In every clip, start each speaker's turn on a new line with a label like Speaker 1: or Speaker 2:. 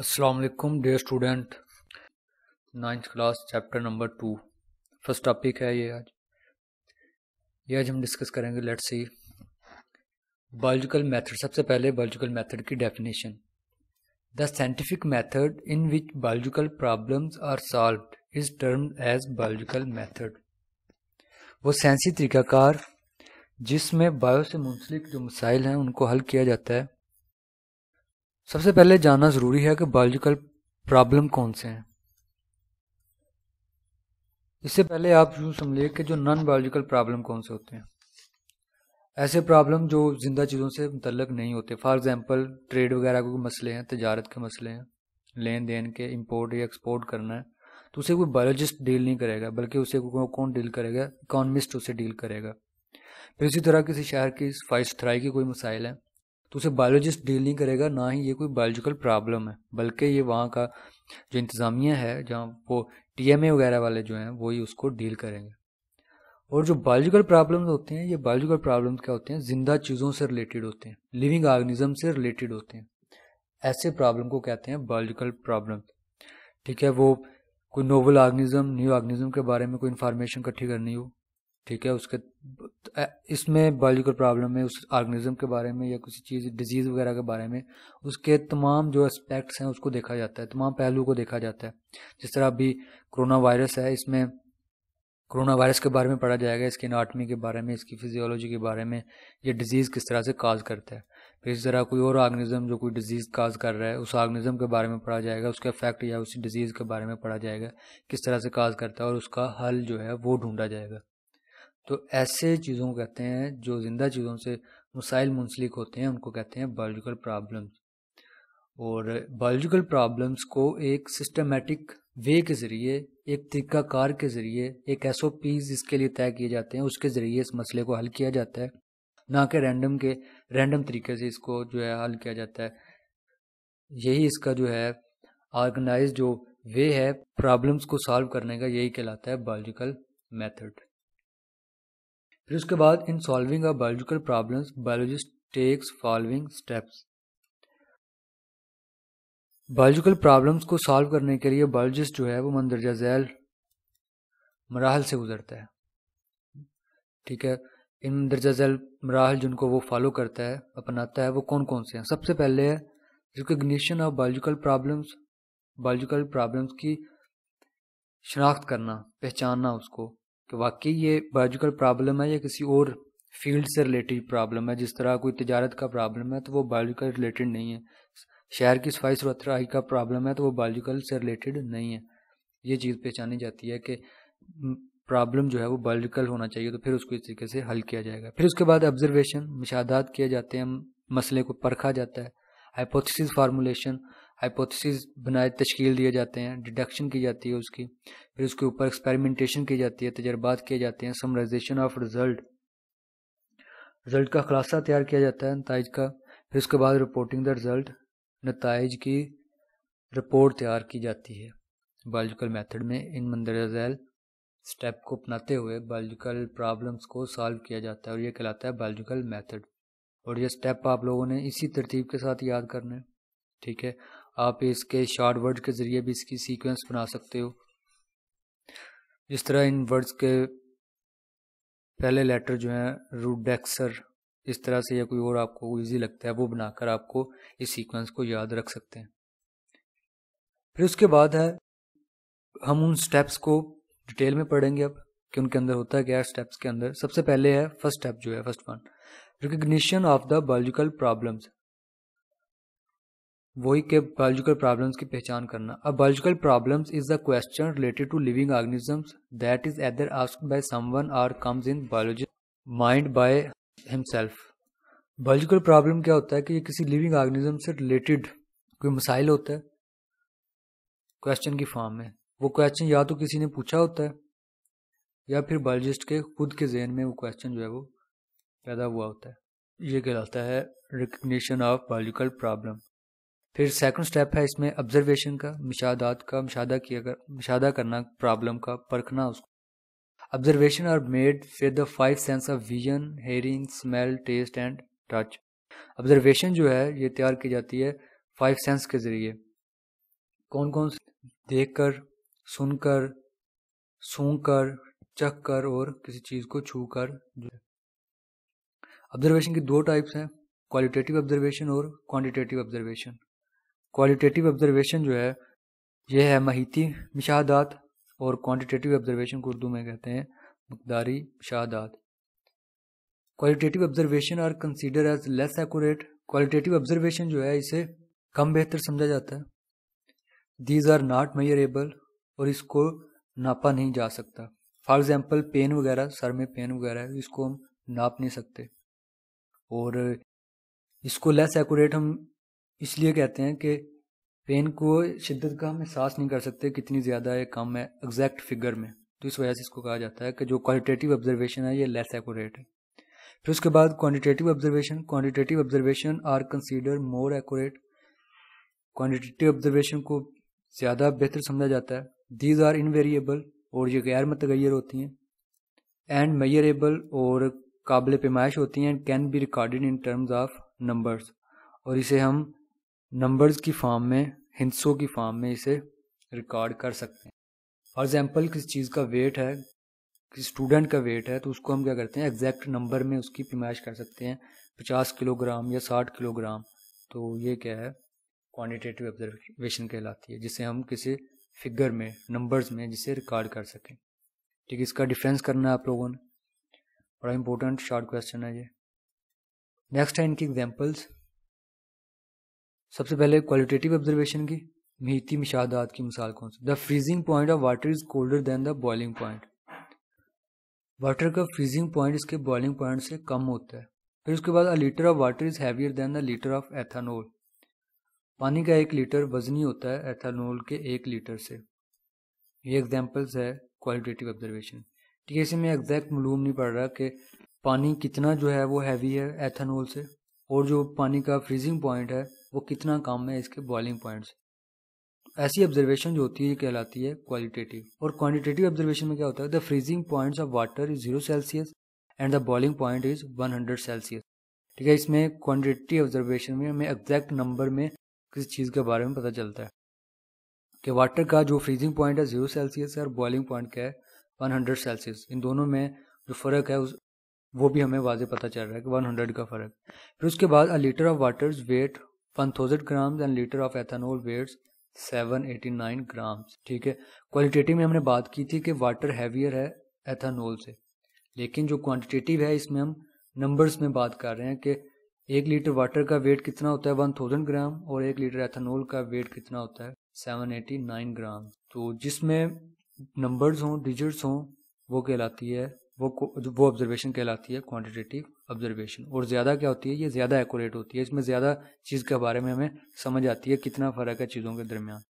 Speaker 1: असलकुम dear student ninth class chapter number two first topic है ये आज ये आज हम डिस्कस करेंगे लेट्स सी बायोलॉजिकल मेथड सबसे पहले बायोलॉजिकल मेथड की definition the scientific method in which biological problems are solve is term as biological method वो साइंसी तरीकाकार जिसमें बायो से मुंसलिक जो मसाइल हैं उनको हल किया जाता है सबसे पहले जानना ज़रूरी है कि बायोलॉजिकल प्रॉब्लम कौन से हैं इससे पहले आप यूँ समझिए कि जो नॉन बायोलॉजिकल प्रॉब्लम कौन से होते हैं ऐसे प्रॉब्लम जो ज़िंदा चीज़ों से मुतलक नहीं होते फॉर एग्ज़ाम्पल ट्रेड वगैरह के मसले हैं तजारत के मसले हैं लेन देन के इम्पोर्ट या एक्सपोर्ट करना है तो उसे कोई बायोलॉजिस्ट डील नहीं करेगा बल्कि उसे कौन डील करेगा इकोनमिस्ट उसे डील करेगा फिर इसी तरह किसी शहर की सफ़ाई सुथराई की कोई मसाइल है तो उसे बायोलॉजिस्ट डील नहीं करेगा ना ही ये कोई बायोलॉजिकल प्रॉब्लम है बल्कि ये वहाँ का जो इंतज़ामिया है जहाँ वो टी वगैरह वाले जो हैं वो ही उसको डील करेंगे और जो बायोलॉजिकल प्रॉब्लम्स होते हैं ये बायोलॉजिकल प्रॉब्लम्स क्या होते हैं ज़िंदा चीज़ों से रिलेटेड होते हैं लिविंग ऑर्गेनिज्म से रिलेटेड होते हैं ऐसे प्रॉब्लम को कहते हैं बायोलॉजिकल प्रॉब्लम ठीक है वो कोई नोवल ऑर्गेनिज्म न्यू ऑर्गेनिज्म के बारे में कोई इन्फॉर्मेशन इकट्ठी करनी हो ठीक है उसके इसमें बायोलॉजिकल प्रॉब्लम है उस ऑर्गेनिज्म के बारे में या किसी चीज़ डिजीज़ वगैरह के बारे में उसके तमाम जो एस्पेक्ट्स हैं उसको देखा जाता है तमाम पहलू को देखा जाता है जिस तरह अभी कोरोना वायरस है इसमें कोरोना वायरस के बारे में पढ़ा जाएगा इसके अनाटमी के बारे में इसकी फिजियोलॉजी के बारे में ये डिजीज़ किस तरह से काज करता है फिर इस तरह कोई और ऑर्गेनिज्म जो कोई डिजीज़ काज कर रहा है उस ऑर्गेनिज्म के बारे में पढ़ा जाएगा उसके इफेक्ट या उसी डिजीज़ के बारे में पढ़ा जाएगा किस तरह से काज करता है और उसका हल जो है वो ढूंढा जाएगा तो ऐसे चीज़ों को कहते हैं जो ज़िंदा चीज़ों से मसाइल मुंसलिक होते हैं उनको कहते हैं बायोलॉजिकल प्रॉब्लम्स और बायोलॉजिकल प्रॉब्लम्स को एक सिस्टमेटिक वे के ज़रिए एक तरीकाकार के ज़रिए एक एस ओ पीज इसके लिए तय किए जाते हैं उसके ज़रिए इस मसले को हल किया जाता है ना कि रैंडम के रैंडम तरीके से इसको जो है हल किया जाता है यही इसका जो है ऑर्गेनाइज जो वे है प्रॉब्लम्स को सॉल्व करने का यही कहलाता है बायोलॉजिकल मेथड फिर उसके बाद in solving a biological problems biologist takes following steps biological problems को सॉल्व करने के लिए बायोलॉजिस्ट जो है वो मंदरजा झैल मराहल से गुजरता है ठीक है इन मंदरजा झैल मराहल जिनको वो फॉलो करता है अपनाता है वो कौन कौन से हैं सबसे पहले है recognition of biological problems biological problems की शनाख्त करना पहचानना उसको कि वाकई ये बायोलॉजिकल प्रॉब्लम है या किसी और फील्ड से रिलेटेड प्रॉब्लम है जिस तरह कोई तजारत का प्रॉब्लम है तो वो बायोलॉजिकल रिलेटेड नहीं है शहर की सफाई सुथराई का प्रॉब्लम है तो वो बायोलॉजिकल से रिलेटेड नहीं है ये चीज़ पहचानी जाती है कि प्रॉब्लम जो है वो बायोलॉजिकल होना चाहिए तो फिर उसको इस तरीके से हल किया जाएगा फिर उसके बाद ऑब्जर्वेशन मुशादात किए जाते हैं मसले को परखा जाता है हाइपोथिस फार्मूलेशन हाइपोथेसिस बनाए तश्कील दिए जाते हैं डिडक्शन की जाती है उसकी फिर उसके ऊपर एक्सपेरिमेंटेशन की जाती है तजर्बात किए जाते हैं समराइजेशन ऑफ रिजल्ट रिजल्ट का खुलासा तैयार किया जाता है नतज का फिर उसके बाद रिपोर्टिंग द रिजल्ट नतज की रिपोर्ट तैयार की जाती है बायोलॉजिकल मेथड में इन मंदरजैल स्टेप को अपनाते हुए बायोलॉजिकल प्रॉब्लम्स को सॉल्व किया जाता है और यह कहलाता है बायोलॉजिकल मेथड और यह स्टेप आप लोगों ने इसी तरतीब के साथ याद करना है ठीक है आप इसके शॉर्ट वर्ड के ज़रिए भी इसकी सीक्वेंस बना सकते हो जिस तरह इन वर्ड्स के पहले लेटर जो हैं रूडेक्सर इस तरह से या कोई और आपको इजी लगता है वो बनाकर आपको इस सीक्वेंस को याद रख सकते हैं फिर उसके बाद है हम उन स्टेप्स को डिटेल में पढ़ेंगे अब कि उनके अंदर होता है क्या स्टेप्स के अंदर सबसे पहले है फर्स्ट स्टेप जो है first one recognition of the biological problems वही के बायोलॉजिकल प्रॉब्लम्स की पहचान करना अब biological problems is the question related to living organisms that is either ask by someone or comes in biology mind by himself biological problem क्या होता है कि ये किसी लिविंग ऑर्गेनिज्म से रिलेटेड कोई मसाइल होता है क्वेश्चन की फॉर्म में वो क्वेश्चन या तो किसी ने पूछा होता है या फिर बायोलॉजिस्ट के खुद के जहन में वो क्वेश्चन जो है वो पैदा हुआ होता है ये कहलाता है रिकग्निशन ऑफ बायोलॉजिकल प्रॉब्लम फिर सेकंड स्टेप है इसमें ऑब्जर्वेशन का मिशादात का मिशादा किया कर मिशादा करना प्रॉब्लम का परखना उसको ऑब्जर्वेशन आर मेड फिर the five sense of vision hearing smell taste and touch observation जो है ये तैयार की जाती है फाइव सेंस के ज़रिए कौन कौन देख कर सुनकर सूंघ कर चख कर और किसी चीज़ को छू कर ऑब्जर्वेशन की दो टाइप्स हैं क्वालिटेटिव ऑब्जर्वेशन और क्वांटिटेटिव ऑब्जर्वेशन क्वालिटेटिव ऑब्जर्वेशन जो है यह है महिती मुशाहदात और क्वान्टिटेटिव ऑब्जर्वेशन को उर्दू में कहते हैं मकदारी मुशाहदात qualitative observation are consider as less accurate qualitative observation जो है इसे कम बेहतर समझा जाता है दीज आर नॉट मेयरेबल और इसको नापा नहीं जा सकता फॉर एग्जाम्पल पेन वगैरह सर में पेन वगैरह है इसको हम नाप नहीं सकते और इसको लेस एक्यूरेट हम इसलिए कहते हैं कि पेन को शिद्दत का हम एहसास नहीं कर सकते कितनी ज़्यादा है कम है एग्जैक्ट फिगर में तो इस वजह से इसको कहा जाता है कि जो क्वालिटेटिव ऑब्जर्वेशन है ये लेस एक्यूरेट है फिर उसके बाद quantitative observation quantitative observation are consider more accurate quantitative observation को ज़्यादा बेहतर समझा जाता है दीज आर इनवेरिएबल और ये गैर मतगैर होती हैं एंड मैयरेबल और काबिल पैमाइश होती हैं and can be recorded in terms of numbers और इसे हम नंबर्स की फॉर्म में हिंसों की फॉर्म में इसे रिकॉर्ड कर सकते हैं फॉर एग्जाम्पल किसी चीज़ का वेट है किसी स्टूडेंट का वेट है तो उसको हम क्या करते हैं एग्जैक्ट नंबर में उसकी पेमाइश कर सकते हैं पचास किलोग्राम या साठ किलोग्राम तो ये क्या है क्वान्टिटेटिव ऑब्जर्वेशन कहलाती है जिसे हम किसी फिगर में नंबर्स में जिसे रिकॉर्ड कर सकें ठीक है इसका डिफरेंस करना है आप लोगों ने बड़ा इंपॉर्टेंट शॉर्ट क्वेश्चन है ये नेक्स्ट है इनकी एग्जाम्पल्स सबसे पहले क्वालिटेटिव ऑब्जर्वेशन की मीती मिशादात की मिसाल कौन सी the freezing point of water is colder than the boiling point water का फ्रीजिंग पॉइंट इसके बॉइलिंग पॉइंट से कम होता है फिर उसके बाद a litre of water is heavier than the litre of ethanol पानी का एक लीटर वजनी होता है एथानोल के एक लीटर से ये एग्जाम्पल्स है क्वालिटेटिव ऑब्जर्वेशन ठीक है इसे में एग्जैक्ट मालूम नहीं पड़ रहा कि पानी कितना जो है वो हैवी है एथानोल से और जो पानी का फ्रीजिंग पॉइंट है वो कितना कम है इसके बॉइलिंग पॉइंट्स ऐसी ऑब्जर्वेशन जो होती है कहलाती है क्वालिटेटिव और क्वान्टिटेटिव ऑब्जर्वेशन में क्या होता है the freezing points of water is zero Celsius and the boiling point is one hundred Celsius ठीक है इसमें क्वान्टिटेटिव ऑब्जर्वेशन में हमें एग्जैक्ट नंबर में किसी चीज़ के बारे में पता चलता है कि वाटर का जो फ्रीजिंग पॉइंट है जीरो सेल्सियस है और बॉइलिंग पॉइंट क्या है वन हंड्रेड सेल्सियस इन दोनों में जो फ़र्क है उस वो भी हमें वाजे पता चल रहा है कि वन हंड्रेड का फ़र्क फिर उसके बाद a litre of water weight one thousand gram and litre of ethanol weights seven eighty nine gram ठीक है क्वालिटेटिव में हमने बात की थी कि वाटर हैवियर है एथानॉल से लेकिन जो क्वांटिटेटिव है इसमें हम नंबर्स में बात कर रहे हैं कि एक लीटर वाटर का वेट कितना होता है वन थाउजेंड ग्राम और एक लीटर एथानॉल का वेट कितना होता है सेवन एटी नाइन ग्राम तो जिसमें नंबर्स हों डिजिट्स हों वो कहलाती है वो वो ऑब्जर्वेशन कहलाती है क्वांटिटेटिव ऑब्जर्वेशन और ज़्यादा क्या होती है ये ज़्यादा एक्यूरेट होती है इसमें ज़्यादा चीज़ के बारे में हमें समझ आती है कितना फ़र्क है चीज़ों के दरमियान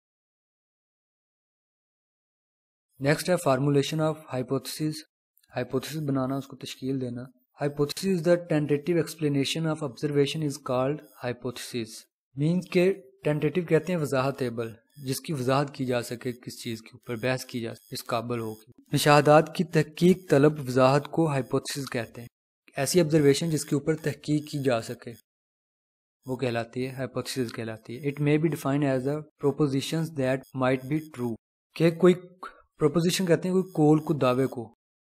Speaker 1: नेक्स्ट है फार्मूलेशन ऑफ हाइपोथेसिस हाइपोथेसिस बनाना उसको तश्कील देना hypothesis the tentative explanation of observation is called hypothesis means के टेंटेटिव कहते हैं वजाहत टेबल जिसकी वजाहत की जा सके किस चीज़ के ऊपर बहस की जा सके इस काबल होगी निशादात की तहकीक तलब वजाहत को हाइपोथेसिस कहते हैं ऐसी ऑब्जर्वेशन जिसके ऊपर तहकीक की जा सके वो कहलाती है हाइपोथेसिस कहलाती है it may be defined as a proposition that might be true कि कोई प्रोपोजिशन कहते हैं कोई कोल को दावे को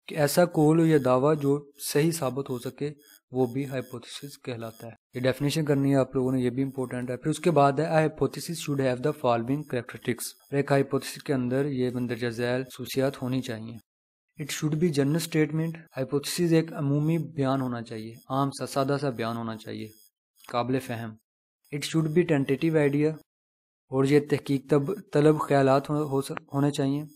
Speaker 1: कि ऐसा कोल या दावा जो सही साबित हो सके वो भी हाइपोथेसिस कहलाता है ये डेफिनेशन करनी है आप लोगों ने ये भी इंपॉर्टेंट है फिर उसके बाद है hypothesis should have the following characteristics एक हाइपोथेसिस के अंदर ये मंदरजा जैल खूसियात होनी चाहिए it should be general statement hypothesis एक अमूमी बयान होना चाहिए आम सा सादा सा बयान होना चाहिए काबिल फहम it should be tentative idea और ये तहकीक तब तलब ख्याल हो, हो, होने चाहिए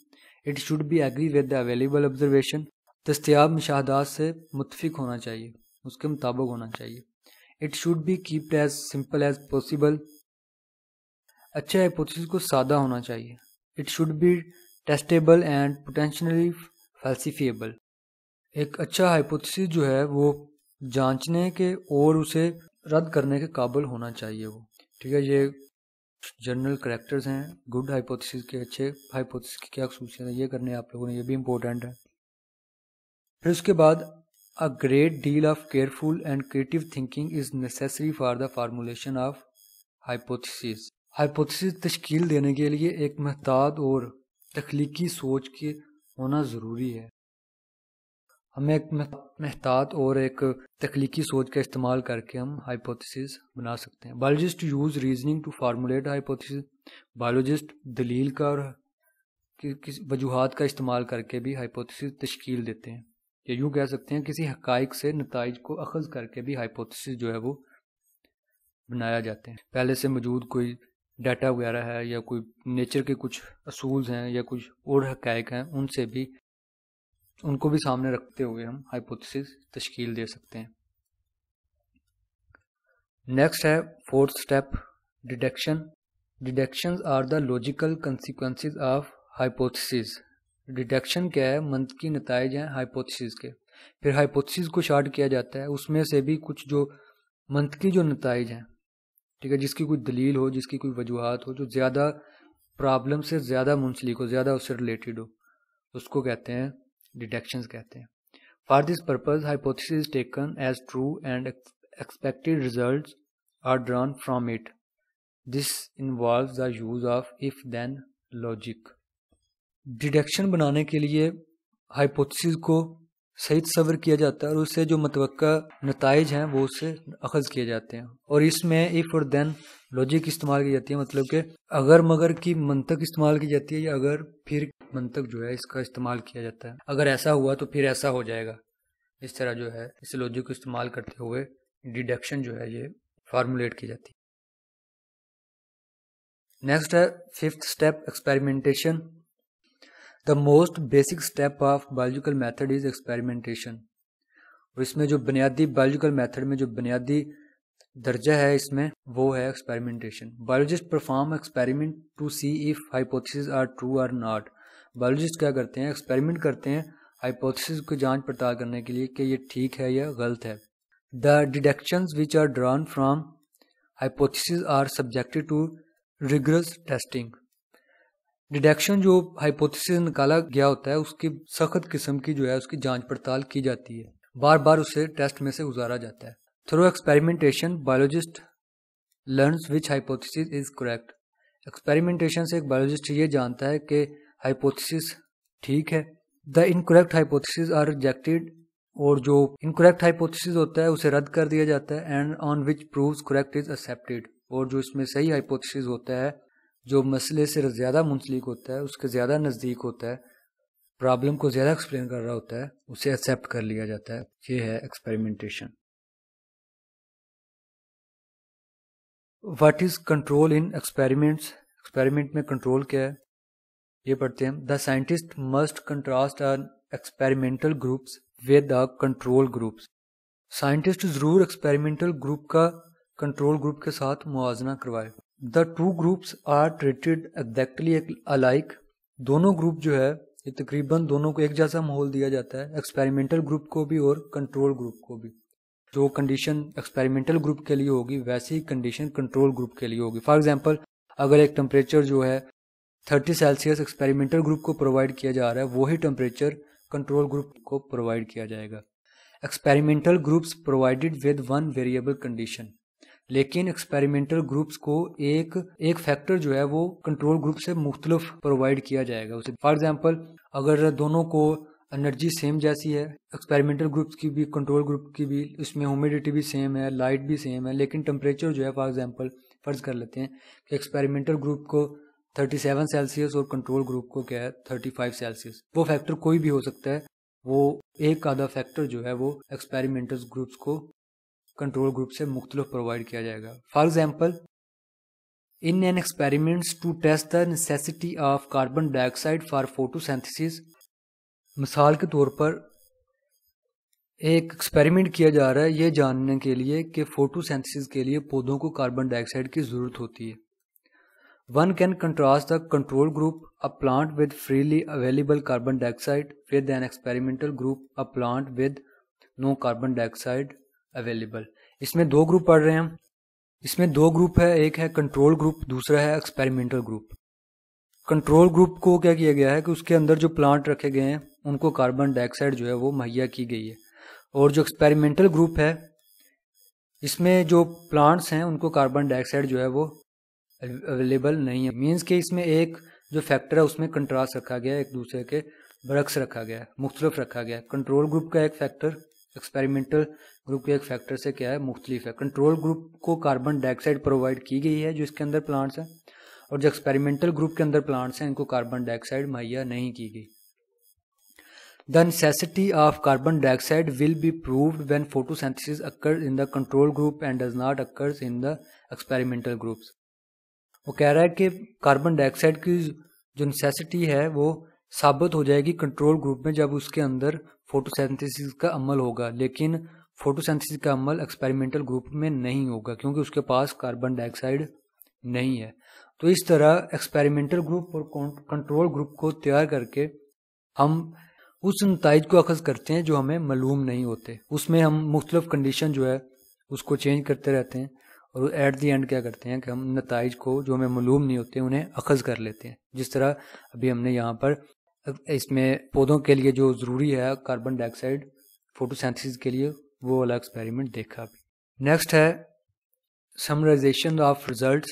Speaker 1: it should be agree with the available observation दस्तियाब मुशाहदात से मुतफिक होना चाहिए उसके मुताबिक होना चाहिए it should be keeped as simple as possible अच्छा हाइपोथेसिस को सादा होना चाहिए it should be testable and potentially falsifiable एक अच्छा हाइपोथेसिस जो है वो जांचने के और उसे रद्द करने के काबिल होना चाहिए वो ठीक है ये जनरल करेक्टर्स हैं गुड हाइपोथेसिस के अच्छे हाइपोथेसिस की क्या खसूसियात है ये करने आप लोगों ने ये भी इम्पोर्टेंट है फिर उसके बाद A great deal of careful and creative thinking is necessary for the formulation of hypotheses. Hypothesis तश्कील देने के लिए एक महताद और तख्लीकी सोच के होना ज़रूरी है हमें एक महताद और एक तख्लीकी सोच का इस्तेमाल करके हम हाइपोथेसिस बना सकते हैं biologist use reasoning to formulate hypothesis biologist दलील का और वजूहत का इस्तेमाल करके भी हाइपोथेसिस तश्कील देते हैं या यूँ कह सकते हैं किसी हकाइक से नतज को अखज़ करके भी हाइपोथेसिस जो है वो बनाया जाते हैं पहले से मौजूद कोई डाटा वगैरह है या कोई नेचर के कुछ असूल हैं या कुछ और हकैक हैं उनसे भी उनको भी सामने रखते हुए हम हाइपोथेसिस तश्कील दे सकते हैं नेक्स्ट है fourth step deduction deductions are the logical consequences of hypothesis deduction क्या है मंथ की नतज हैं हाइपोथेसिस के फिर हाइपोथेसिस को शार्ट किया जाता है उसमें से भी कुछ जो मंथ की जो नतज हैं ठीक है जिसकी कोई दलील हो जिसकी कोई वजूहत हो जो ज़्यादा प्रॉब्लम से ज़्यादा मुंसलिक हो ज़्यादा उससे रिलेटेड हो उसको कहते हैं डिडक्शन कहते हैं for this purpose hypothesis taken as true and expected result are drawn from it this involve the use of if then logic deduction बनाने के लिए हाइपोथेसिस को सही तस्वर किया जाता है और उससे जो मतव नतज हैं वो उससे अखज़ किए जाते हैं और इसमें इफ़ और देन लॉजिक इस्तेमाल की जाती है मतलब कि अगर मगर की मंतक इस्तेमाल की जाती है या अगर फिर मंतक जो है इसका इस्तेमाल किया जाता है अगर ऐसा हुआ तो फिर ऐसा हो जाएगा इस तरह जो है इस लॉजिक को इस्तेमाल करते हुए डिडक्शन जो है ये फार्मूलेट की जाती है नेक्स्ट है fifth step experimentation the most basic step of biological method is experimentation और इसमें जो बुनियादी बायोलॉजिकल मेथड में जो बुनियादी दर्जा है इसमें वो है experimentation biologist perform experiment to see if hypothesis are true or not biologist क्या करते हैं एक्सपेरिमेंट करते हैं हाइपोथेसिस को जांच पड़ताल करने के लिए कि ये ठीक है या गलत है the deductions which are drawn from hypothesis are subjected to rigorous testing deduction जो हाइपोथेसिस निकाला गया होता है उसकी सख्त किस्म की जो है उसकी जांच पड़ताल की जाती है बार बार उसे टेस्ट में से गुजारा जाता है through experimentation biologist learn which hypothesis is correct experimentation से एक बायोलॉजिस्ट ये जानता है कि हाइपोथेसिस ठीक है the incorrect hypothesis are rejected और जो इनकोरेक्ट हाइपोथेसिस होता है उसे रद्द कर दिया जाता है and on which proves correct is accepted और जो इसमें सही हाइपोथेसिस होता है जो मसले से ज़्यादा मुंसलिक होता है उसके ज़्यादा नज़दीक होता है प्रॉब्लम को ज़्यादा एक्सप्लेन कर रहा होता है उसे एक्सेप्ट कर लिया जाता है ये है experimentation what is control in experiments experiment में कंट्रोल क्या है ये पढ़ते हैं the scientist must contrast our experimental groups with the control groups scientist ज़रूर एक्सपेरिमेंटल ग्रुप का कंट्रोल ग्रुप के साथ मुआजना करवाए the two groups are treated exactly alike दोनों ग्रुप जो है ये तकरीबन दोनों को एक जैसा माहौल दिया जाता है एक्सपेरिमेंटल ग्रुप को भी और कंट्रोल ग्रुप को भी जो कंडीशन एक्सपेरिमेंटल ग्रुप के लिए होगी वैसी ही कंडीशन कंट्रोल ग्रुप के लिए होगी फॉर एग्जाम्पल अगर एक टेम्परेचर जो है थर्टी सेल्सियस एक्सपेरिमेंटल ग्रुप को प्रोवाइड किया जा रहा है वही टेम्परेचर कंट्रोल ग्रुप को प्रोवाइड किया जाएगा experimental groups provided with one variable condition लेकिन एक्सपेरिमेंटल ग्रुप्स को एक एक फैक्टर जो है वो कंट्रोल ग्रुप से मुख्तलिफ प्रोवाइड किया जाएगा उसे फॉर एग्जाम्पल अगर दोनों को एनर्जी सेम जैसी है एक्सपेरिमेंटल ग्रुप्स की भी कंट्रोल ग्रुप की भी उसमें ह्यूमिडिटी भी सेम है लाइट भी सेम है लेकिन टेम्परेचर जो है फॉर एग्जाम्पल फर्ज कर लेते हैं कि एक्सपेरिमेंटल ग्रुप को 37 सेल्सियस और कंट्रोल ग्रुप को क्या है 35 सेल्सियस वो फैक्टर कोई भी हो सकता है वो एक आधा फैक्टर जो है वो एक्सपेरिमेंटल ग्रुप्स को कंट्रोल ग्रुप से मुख्तलिफ प्रोवाइड किया जाएगा for example in an experiments to test the necessity of carbon dioxide for photosynthesis मिसाल के तौर पर एक एक्सपेरिमेंट किया जा रहा है ये जानने के लिए कि फोटोसेंथिस के लिए पौधों को कार्बन डाइऑक्साइड की ज़रूरत होती है one can contrast the control group a plant with freely available carbon dioxide with an experimental group a plant with no carbon dioxide available इसमें दो ग्रुप पढ़ रहे हैं इसमें दो ग्रुप है एक है कंट्रोल ग्रुप दूसरा है एक्सपेरिमेंटल ग्रुप कंट्रोल ग्रुप को क्या किया गया है कि उसके अंदर जो प्लांट रखे गए हैं उनको कार्बन डाइऑक्साइड जो है वो मुहैया की गई है और जो एक्सपेरिमेंटल ग्रुप है इसमें जो प्लांट्स हैं उनको कार्बन डाइऑक्साइड जो है वो अवेलेबल नहीं है मीन्स कि इसमें एक जो फैक्टर है उसमें कंट्रास्ट रखा गया है एक दूसरे के बरक्स रखा गया है मुख्तलफ रखा गया है कंट्रोल ग्रुप का एक फैक्टर एक्सपेरिमेंटल ग्रुप के एक फैक्टर से क्या है मुख्तलिफ है कंट्रोल ग्रुप को कार्बन डाइऑक्साइड प्रोवाइड की गई है जो इसके अंदर प्लांट्स हैं और जो एक्सपेरिमेंटल ग्रुप के अंदर प्लांट्स हैं इनको कार्बन डाइऑक्साइड मुहैया नहीं की गई the necessity of carbon dioxide will be proved when photosynthesis occurs in the control group and does not occurs in the experimental groups वो कह रहा है कि कार्बन डाइऑक्साइड की जो नेसेसिटी है वो साबित हो जाएगी कंट्रोल ग्रुप में जब उसके अंदर फोटोसेंथिस का अमल होगा लेकिन फोटोसेंथिस का अमल एक्सपेरिमेंटल ग्रुप में नहीं होगा क्योंकि उसके पास कार्बन डाइऑक्साइड नहीं है तो इस तरह एक्सपेरिमेंटल ग्रुप और कंट्रोल ग्रुप को तैयार करके हम उस नतज को अखज करते हैं जो हमें मालूम नहीं होते उसमें हम मुख्तलिफ कंडीशन जो है उसको चेंज करते रहते हैं और एट दी एंड क्या करते हैं कि हम नतज को जो हमें मालूम नहीं होते उन्हें अखज कर लेते हैं जिस तरह अभी हमने यहाँ पर इसमें पौधों के लिए जो ज़रूरी है कार्बन डाइऑक्साइड फोटोसेंथिस के लिए वो वाला एक्सपेरिमेंट देखा अभी नेक्स्ट है समराइजेशन ऑफ रिजल्ट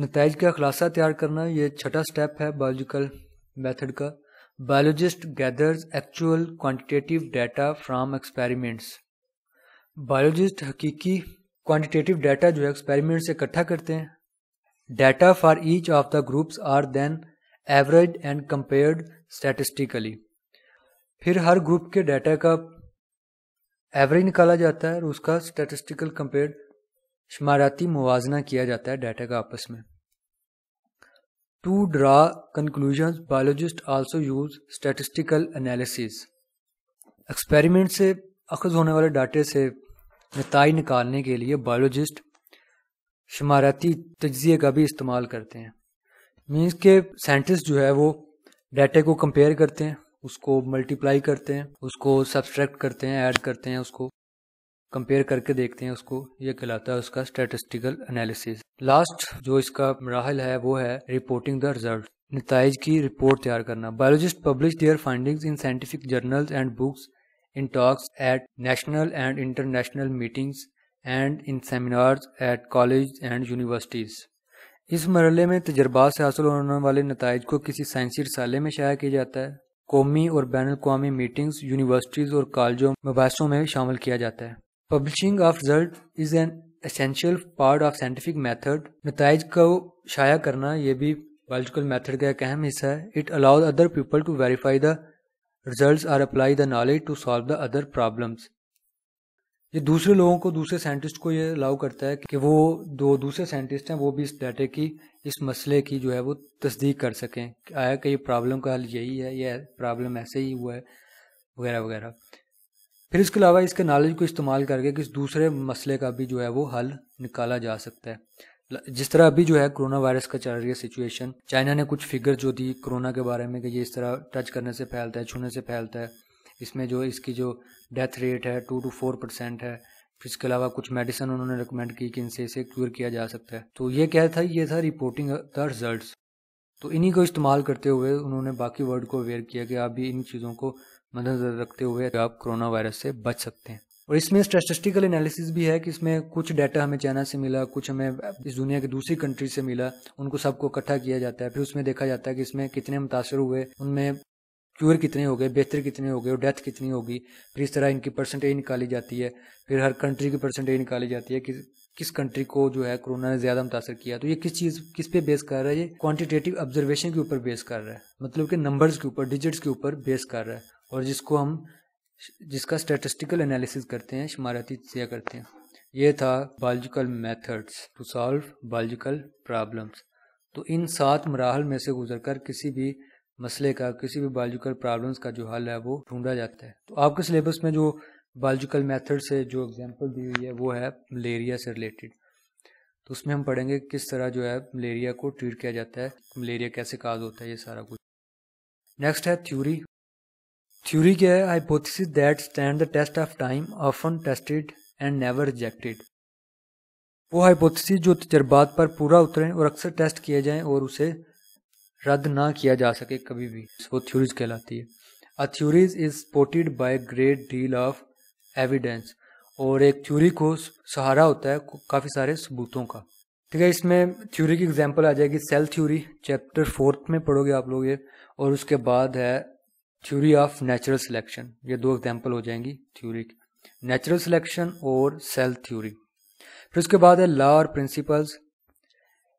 Speaker 1: नतज का खुलासा तैयार करना ये छठा स्टेप है बायोलॉजिकल मेथड का biologist gathers actual quantitative data from experiments biologist हकीकी क्वांटिटेटिव डाटा जो है एक्सपेरिमेंट से इकट्ठा करते हैं data for each of the groups are then average and compared statistically फिर हर ग्रुप के डाटा का एवरेज निकाला जाता है और उसका स्टैटिस्टिकल कंपेयर्ड शुमाराती मुवजना किया जाता है डाटा का आपस में to draw conclusion biologist also use statistical analysis experiment से अखज होने वाले डाटे से नतज निकालने के लिए बायोलॉजिस्ट शुमाराती तजिए का भी इस्तेमाल करते हैं मीन्स के साइंटिस्ट जो है वो डाटा को कंपेयर करते हैं उसको मल्टीप्लाई करते हैं उसको सब्सट्रैक्ट करते हैं ऐड करते हैं उसको कंपेयर करके देखते हैं उसको ये कहलाता है उसका स्टेटिस्टिकल एनालिसिस लास्ट जो इसका मराहल है वो है रिपोर्टिंग द रिजल्ट नतज की रिपोर्ट तैयार करना biologist publish their findings in scientific journals and books in talks at national and international meetings and in seminars at college and universities इस मरले में तजर्बा से हासिल होने वाले नतज को किसी साइंसी रसाले में शाया किया जाता है कौमी और बैन अवी मीटिंग्स यूनिवर्सिटीज़ और कॉलेजों मुबासों में शामिल किया जाता है publishing of result is an essential part of scientific method नतज को शाया करना यह भी बायोलॉजिकल मैथड का एक अहम हिस्सा है it allows other people to verify the result or apply the knowledge to solve the other problems ये दूसरे लोगों को दूसरे साइंटिस्ट को ये अलाउ करता है कि वो दो दूसरे साइंटिस्ट हैं वो भी इस डाटे की इस मसले की जो है वो तस्दीक कर सकें आया कि ये प्रॉब्लम का हल यही है या प्रॉब्लम ऐसे ही हुआ है वगैरह वगैरह फिर इसके अलावा इसके नॉलेज को इस्तेमाल करके किस दूसरे मसले का भी जो है वो हल निकाला जा सकता है जिस तरह अभी जो है कोरोना वायरस का चल रही है सिचुएशन चाइना ने कुछ फिगर जो दी कोरोना के बारे में कि ये इस तरह टच करने से फैलता है छूने से फैलता है इसमें जो इसकी जो डेथ रेट है टू टू फोर परसेंट है इसके अलावा कुछ मेडिसिन उन्होंने रिकमेंड की कि इनसे इसे क्योर किया जा सकता है तो ये क्या था ये था रिपोर्टिंग द रिजल्ट तो इन्हीं को इस्तेमाल करते हुए उन्होंने बाकी वर्ड को अवेयर किया कि आप भी इन चीज़ों को मद्देनजर रखते हुए आप कोरोना वायरस से बच सकते हैं और इसमें स्टेटिस्टिकल एनालिसिस भी है कि इसमें कुछ डाटा हमें चाइना से मिला कुछ हमें इस दुनिया की दूसरी कंट्री से मिला उनको सबको इकट्ठा किया जाता है फिर उसमें देखा जाता है कि इसमें कितने मुतासर हुए उनमें क्योर कितने हो गए बेहतर कितने हो गए और डेथ कितनी होगी फिर इस तरह इनकी परसेंटेज निकाली जाती है फिर हर कंट्री की परसेंटेज निकाली जाती है कि किस कंट्री को जो है कोरोना ने ज्यादा मुतासर किया तो ये किस चीज किस पे बेस कर रहा है ये क्वांटिटेटिव ऑब्जर्वेशन के ऊपर बेस कर रहा है मतलब कि नंबर्स के ऊपर डिजिट्स के ऊपर बेस कर रहा है और जिसको हम जिसका स्टेटिस्टिकल एनालिसिस करते हैं शुमारती करते हैं ये था biological methods to solve biological problems तो इन सात मराहल में से कर किसी भी मसले का किसी भी बायोलॉजिकल प्रॉब्लम्स का जो हल है वो ढूंढा जाता है तो आपके सिलेबस में जो बायोलॉजिकल मेथड से जो एग्जांपल दी हुई है वो है मलेरिया से रिलेटेड तो उसमें हम पढ़ेंगे किस तरह जो है मलेरिया को ट्रीट किया जाता है मलेरिया कैसे काज होता है ये सारा कुछ नेक्स्ट है थ्यूरी थ्यूरी क्या है hypothesis that stand the test of time often tested and never rejected वो हाइपोथिस जो तजर्बात पर पूरा उतरें और अक्सर टेस्ट किए जाएं और उसे रद्द ना किया जा सके कभी भी वो थ्योरीज कहलाती है a theories is supported by great deal of evidence और एक थ्योरी को सहारा होता है काफ़ी सारे सबूतों का ठीक है इसमें थ्योरी की एग्जांपल आ जाएगी सेल थ्योरी चैप्टर फोर्थ में पढ़ोगे आप लोग ये और उसके बाद है थ्योरी ऑफ नेचुरल सिलेक्शन ये दो एग्जांपल हो जाएंगी थ्योरी की नेचुरल सिलेक्शन और सेल थ्योरी फिर उसके बाद है लॉ और principles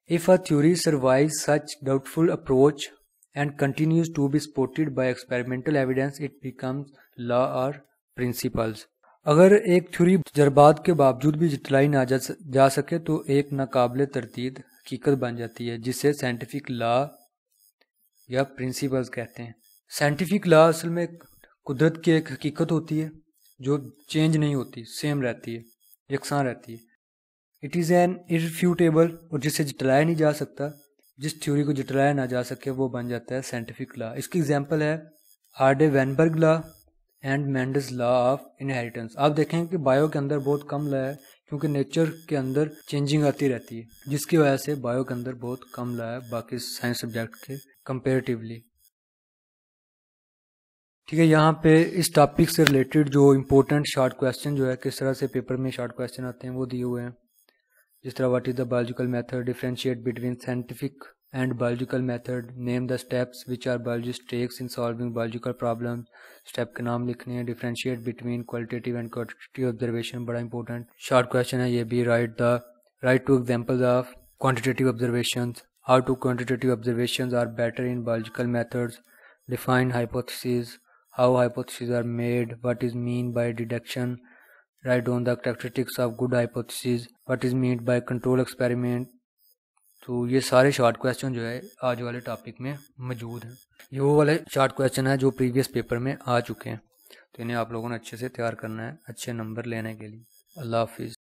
Speaker 1: If a theory survives such doubtful approach and continues to be supported by experimental evidence, it becomes law or principles. अगर एक थ्योरी जज्बात के बावजूद भी जितलाई ना जा, सके तो एक नाकबिल तरतीद हकीकत बन जाती है जिसे साइंटिफिक लॉ या प्रिंसिपल्स कहते हैं साइंटिफिक लॉ असल में कुदरत की एक हकीकत होती है जो चेंज नहीं होती सेम रहती है यकसां रहती है इट इज़ एन इरिफ्यूटेबल और जिसे जटलाया नहीं जा सकता जिस थ्योरी को जटलाया ना जा सके वो बन जाता है साइंटिफिक लॉ इसकी एग्जाम्पल है Hardy Weinberg law and Mendel's law of inheritance आप देखें कि बायो के अंदर बहुत कम लॉ है क्योंकि नेचर के अंदर चेंजिंग आती रहती है जिसकी वजह से बायो के अंदर बहुत कम लॉ है बाकी साइंस सब्जेक्ट के कंपेरेटिवली ठीक है यहाँ पे इस टॉपिक से रिलेटेड जो इम्पोर्टेंट शॉर्ट क्वेश्चन जो है किस तरह से पेपर में शॉर्ट क्वेश्चन आते हैं वो दिए हुए हैं Just what is the biological method? Differentiate between scientific and biological method. Name the steps which are biologist takes in solving biological problems. Step के नाम लिखने हैं differentiate between qualitative and quantitative observation बड़ा इंपॉर्टेंट शॉर्ट क्वेश्चन है ये भी write the write two examples of quantitative observation how to quantitative observation are better in biological methods define hypothesis how hypothesis are made what is mean by deduction Write down the characteristics of good hypothesis. What is meant by control experiment. तो ये सारे short question जो है आज वाले topic में मौजूद हैं ये वो वाले शॉर्ट क्वेश्चन है जो प्रीवियस पेपर में आ चुके हैं तो इन्हें आप लोगों ने अच्छे से तैयार करना है अच्छे नंबर लेने के लिए अल्लाह हाफिज़